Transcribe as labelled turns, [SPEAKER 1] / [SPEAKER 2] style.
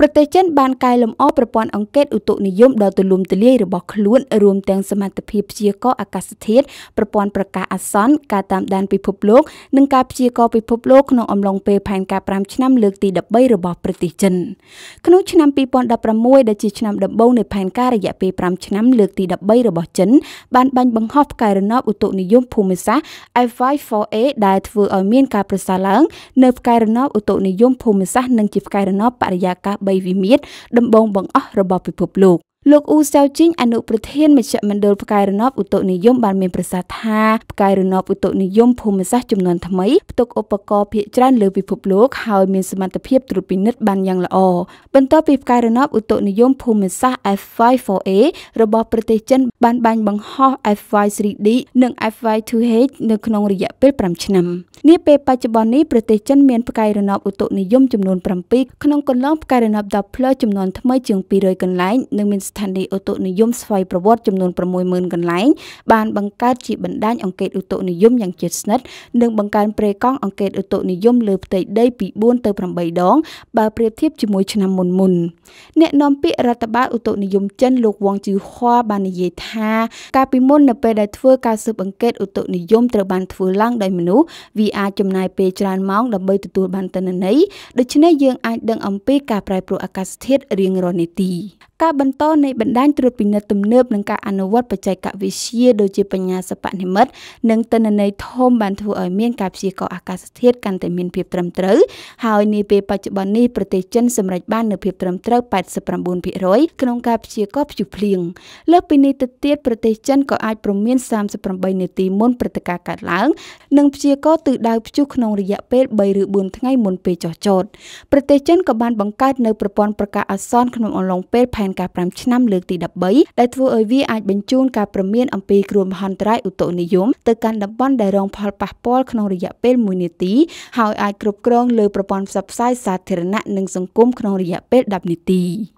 [SPEAKER 1] ប្រទេសចិនបានកែលម្អប្រព័ន្ធអង្កេតឧតុនិយមដ៏ទូលំទូលាយរបស់ខ្លួនរួមទាំងសមត្ថភាពព្យាករណ៍អាកាសធាតុប្រព័ន្ធប្រកាសអាសន្នការតាមដានពិភពលោក និងការព្យាករណ៍ពិភពលោកក្នុងអំឡុងពេលផែនការ5ឆ្នាំលើកទី13របស់ប្រទេសចិនក្នុងឆ្នាំ2016ដែលជាឆ្នាំដំបូងនៃផែនការរយៈពេល5ឆ្នាំលើកទី13របស់ចិន បានបាញ់បង្ហោះផ្កាយរណបឧតុនិយមភូមិសាស្ត្រ FY4A ដែលធ្វើឲ្យមានការប្រសើរឡើងនៅផ្កាយរណបឧតុនិយមភូមិសាស្ត្រនិងជាផ្កាយរណបបរិយាកាស3វិមាត្រដំបូងបង្អស់របស់ពិភពលោកលោកអ៊ូសាវជីងអនុប្រធានមជ្ឈមណ្ឌលផ្កាយរណបឧតុនិយមបានមានប្រសាសន៍ថាផ្កាយរណបឧតុនិយមភូមិសាស្ត្រចំនួនថ្មីផ្ទុកឧបករណ៍ភាគច្រើនលើពិភពលោកហើយមានសមត្ថភាពត្រួតពិនិត្យបានយ៉ាងល្អបន្ទាប់ពីផ្កាយរណបឧតុនិយមភូមិសាស្ត្រ F54A របស់ប្រទេសចិនបានបាញ់បង្ហោះ F53D និង F52H នៅក្នុងរយៈពេល5ឆ្នាំនេះពេលបច្ចុប្បន្ននេះប្រទេសចិនមានផ្កាយរណបឧតុនិយមចំនួន7ក្នុងគន្លងផ្កាយរណប10ផ្លូវចំនួនថ្មីជាង200កន្លែងនិងមានស្ស្ថានីយ៍ឧតុនិយមស្វ័យប្រវត្តិចំនួន60000កន្លែងបានបង្កើតជាបណ្ដាញអង្កេតឧតុនិយមយ៉ាងជិតស្និទ្ធនិងបង្កើនព្រៃកង់អង្កេតឧតុនិយមលើផ្ទៃដីពី4ទៅ8ដងបើប្រៀបធៀបជាមួយឆ្នាំមុនមុនអ្នកនាំពាក្យរដ្ឋបាលឧតុនិយមចិនលោកវងជឺហွာបាននិយាយថាកាលពីមុននៅពេលដែលធ្វើការស៊ើបអង្កេតឧតុនិយមត្រូវបានធ្វើឡើងដោយមនុស្សវាអាចចំណាយពេលច្រើនម៉ោងដើម្បីទទួលបានទិន្នន័យដូច្នេះយើងអាចដឹងអំពីការប្រែប្រួលអាកាសធាតុរៀងរាល់នាទីការបន្តនៃបណ្ដាញត្រួតពិនិត្យទំនើបនិងការអនុវត្តបច្ចេកវិទ្យាដូចជាបញ្ញាសិប្បនិម្មិតនិងទិន្នន័យធំបានធ្វើឲ្យមានការព្យាករណ៍អាកាសធាតុកាន់តែមានភាពត្រឹមត្រូវហើយនាពេលបច្ចុប្បន្ននេះប្រទេសចិនសម្រេចបាននូវភាពត្រឹមត្រូវ89%ក្នុងការព្យាករណ៍ព្យុះភ្លៀងលើសពីនេះទៅទៀតប្រទេសចិនក៏អាចព្រមាន38នាទីមុនព្រឹត្តិការណ៍កើតឡើង និងព្យាករណ៍ទិសដៅព្យុះក្នុងរយៈពេល3ឬ4ថ្ងៃមុនពេលចុះចតប្រទេសចិនក៏បានបង្កើតនៅប្រព័ន្ធប្រកាសអាសន្នក្នុងអំឡុងពេលផែននការ5ឆ្នាំលើកទី13ដែលធ្វើឲ្យវាអាចបញ្ជូនការព្រមានអំពីគ្រោះមហន្តរាយឧតុនិយមទៅកាន់តំបន់ដែលរង ផលប៉ះពាល់ក្នុងរយៈពេល1នាទីហើយអាចគ្រប់គ្រងលើប្រព័ន្ធផ្សព្វផ្សាយសាធារណៈនិង សង្គមក្នុងរយៈពេល10នាទី។